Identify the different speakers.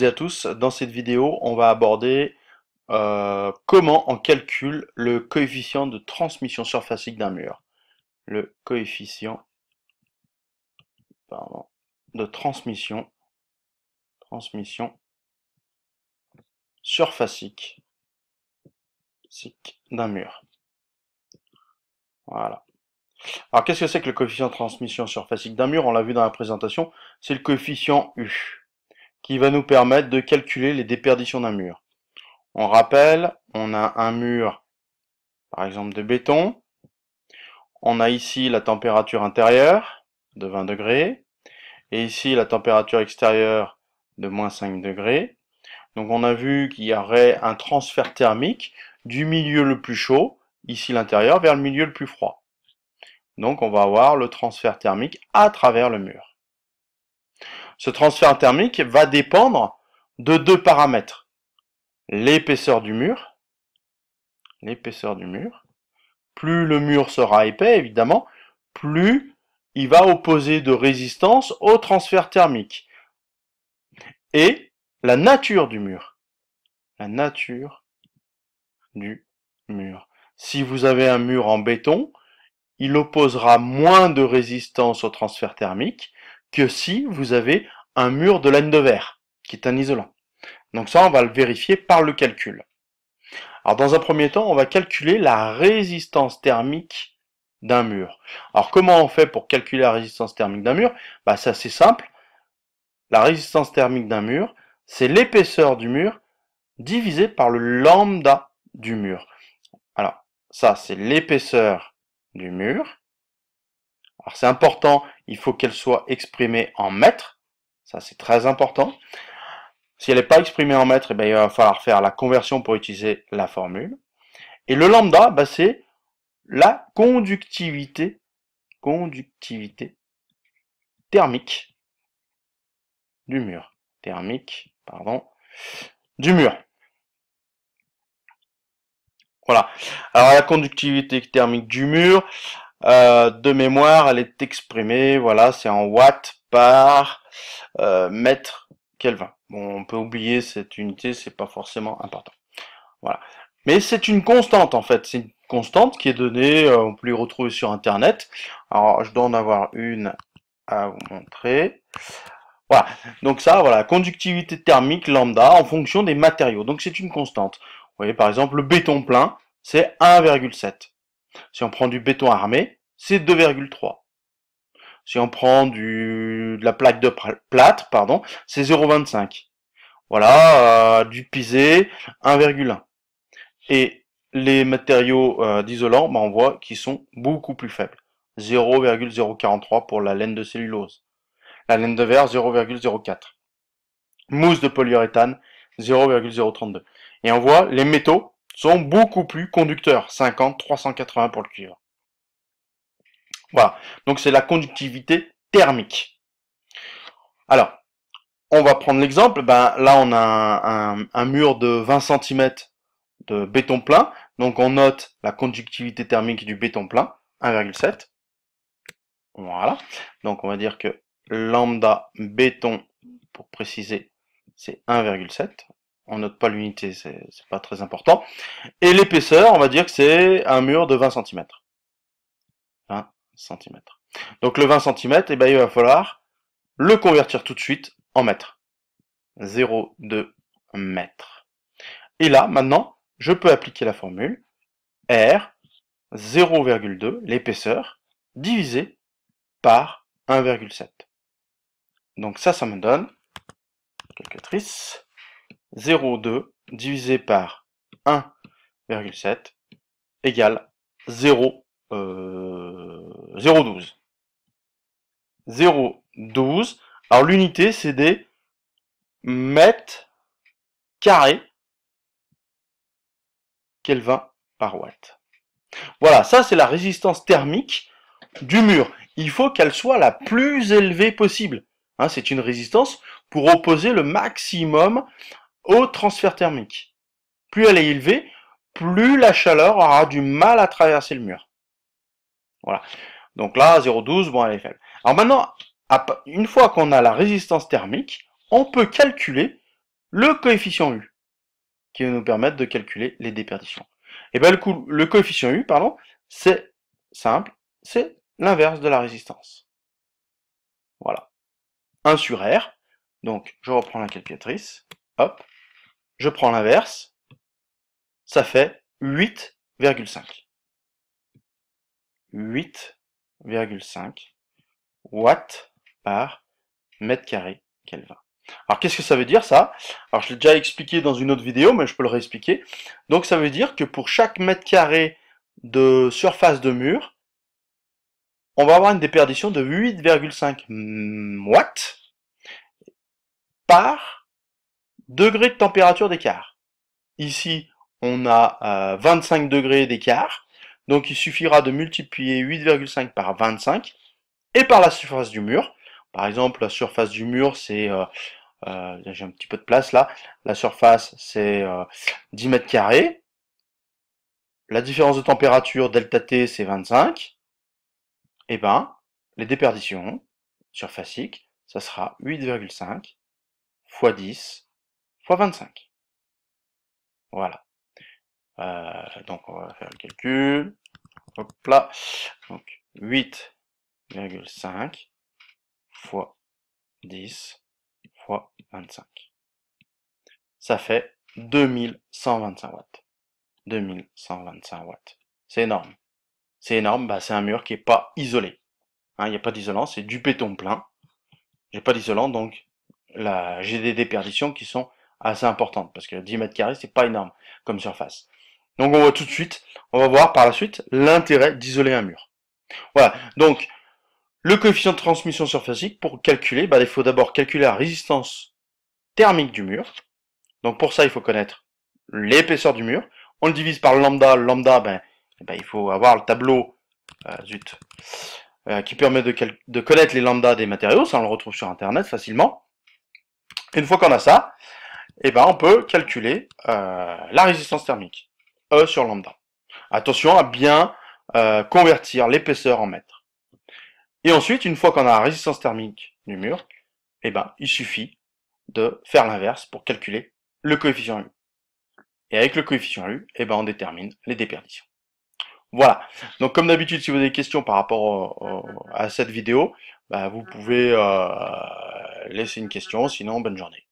Speaker 1: à tous, dans cette vidéo on va aborder euh, comment on calcule le coefficient de transmission surfacique d'un mur. Le coefficient pardon, de transmission, transmission surfacique d'un mur. Voilà. Alors qu'est-ce que c'est que le coefficient de transmission surfacique d'un mur On l'a vu dans la présentation, c'est le coefficient U qui va nous permettre de calculer les déperditions d'un mur. On rappelle, on a un mur, par exemple, de béton. On a ici la température intérieure de 20 degrés. Et ici, la température extérieure de moins 5 degrés. Donc on a vu qu'il y aurait un transfert thermique du milieu le plus chaud, ici l'intérieur, vers le milieu le plus froid. Donc on va avoir le transfert thermique à travers le mur. Ce transfert thermique va dépendre de deux paramètres. L'épaisseur du mur, l'épaisseur du mur. Plus le mur sera épais, évidemment, plus il va opposer de résistance au transfert thermique. Et la nature du mur. La nature du mur. Si vous avez un mur en béton, il opposera moins de résistance au transfert thermique que si vous avez un mur de laine de verre, qui est un isolant. Donc ça, on va le vérifier par le calcul. Alors dans un premier temps, on va calculer la résistance thermique d'un mur. Alors comment on fait pour calculer la résistance thermique d'un mur Bah c'est assez simple. La résistance thermique d'un mur, c'est l'épaisseur du mur divisé par le lambda du mur. Alors ça, c'est l'épaisseur du mur alors c'est important, il faut qu'elle soit exprimée en mètres, ça c'est très important. Si elle n'est pas exprimée en mètres, eh ben, il va falloir faire la conversion pour utiliser la formule. Et le lambda, bah, c'est la conductivité, conductivité thermique du mur. Thermique, pardon, du mur. Voilà. Alors la conductivité thermique du mur, euh, de mémoire, elle est exprimée, voilà, c'est en watts par euh, mètre Kelvin. Bon, on peut oublier cette unité, c'est pas forcément important. Voilà. Mais c'est une constante en fait, c'est une constante qui est donnée, euh, on peut les retrouver sur internet. Alors, je dois en avoir une à vous montrer. Voilà. Donc ça, voilà, conductivité thermique lambda en fonction des matériaux. Donc c'est une constante. Vous voyez par exemple le béton plein, c'est 1,7. Si on prend du béton armé, c'est 2,3. Si on prend du, de la plaque de plâtre, pardon, c'est 0,25. Voilà, euh, du pisé, 1,1. Et les matériaux euh, d'isolant, bah, on voit qu'ils sont beaucoup plus faibles. 0,043 pour la laine de cellulose. La laine de verre, 0,04. Mousse de polyuréthane, 0,032. Et on voit les métaux, sont beaucoup plus conducteurs, 50, 380 pour le cuivre. Voilà, donc c'est la conductivité thermique. Alors, on va prendre l'exemple, ben, là on a un, un, mur de 20 cm de béton plein, donc on note la conductivité thermique du béton plein, 1,7. Voilà, donc on va dire que lambda béton, pour préciser, c'est 1,7, on note pas l'unité, c'est pas très important. Et l'épaisseur, on va dire que c'est un mur de 20 cm. 20 cm. Donc le 20 cm, eh ben, il va falloir le convertir tout de suite en mètres. 0,2 mètres. Et là, maintenant, je peux appliquer la formule R 0,2, l'épaisseur, divisé par 1,7. Donc ça, ça me donne, calculatrice, 0,2 divisé par 1,7 égale 0,12. 0,12. Euh, alors l'unité, c'est des mètres carrés Kelvin par watt. Voilà, ça c'est la résistance thermique du mur. Il faut qu'elle soit la plus élevée possible. Hein, c'est une résistance pour opposer le maximum au transfert thermique. Plus elle est élevée, plus la chaleur aura du mal à traverser le mur. Voilà. Donc là, 0,12, bon, elle est faible. Alors maintenant, une fois qu'on a la résistance thermique, on peut calculer le coefficient U, qui va nous permettre de calculer les déperditions. Et eh bien le, le coefficient U, pardon, c'est simple, c'est l'inverse de la résistance. Voilà. 1 sur R, donc je reprends la calculatrice, hop, je prends l'inverse, ça fait 8,5. 8,5 watts par mètre carré Kelvin. Alors qu'est-ce que ça veut dire ça Alors je l'ai déjà expliqué dans une autre vidéo, mais je peux le réexpliquer. Donc ça veut dire que pour chaque mètre carré de surface de mur, on va avoir une déperdition de 8,5 watts par degré de température d'écart. Ici, on a 25 euh, degrés d'écart, donc il suffira de multiplier 8,5 par 25 et par la surface du mur. Par exemple, la surface du mur, c'est... Euh, euh, j'ai un petit peu de place là. La surface, c'est 10 mètres carrés. La différence de température, delta T, c'est 25. Et eh ben, les déperditions surfaciques, ça sera 8,5 fois 10 fois 25. Voilà. Euh, donc on va faire le calcul. Hop là. Donc 8,5 fois 10 fois 25. Ça fait 2125 watts. 2125 watts. C'est énorme. C'est énorme, bah, c'est un mur qui est pas isolé. Hein, il n'y a pas d'isolant, c'est du béton plein. J'ai pas d'isolant, donc la, j'ai des déperditions qui sont assez importante, parce que 10 mètres carrés, c'est pas énorme comme surface. Donc on voit tout de suite, on va voir par la suite l'intérêt d'isoler un mur. Voilà, donc le coefficient de transmission surfacique, pour calculer, bah, il faut d'abord calculer la résistance thermique du mur. Donc pour ça, il faut connaître l'épaisseur du mur. On le divise par lambda, lambda, ben, eh ben il faut avoir le tableau, euh, zut, euh, qui permet de, de connaître les lambdas des matériaux, ça on le retrouve sur internet facilement. Une fois qu'on a ça, eh ben on peut calculer euh, la résistance thermique, E sur lambda. Attention à bien euh, convertir l'épaisseur en mètres. Et ensuite, une fois qu'on a la résistance thermique du mur, eh ben, il suffit de faire l'inverse pour calculer le coefficient U. Et avec le coefficient U, eh ben, on détermine les déperditions. Voilà. Donc comme d'habitude, si vous avez des questions par rapport à cette vidéo, bah, vous pouvez euh, laisser une question, sinon bonne journée.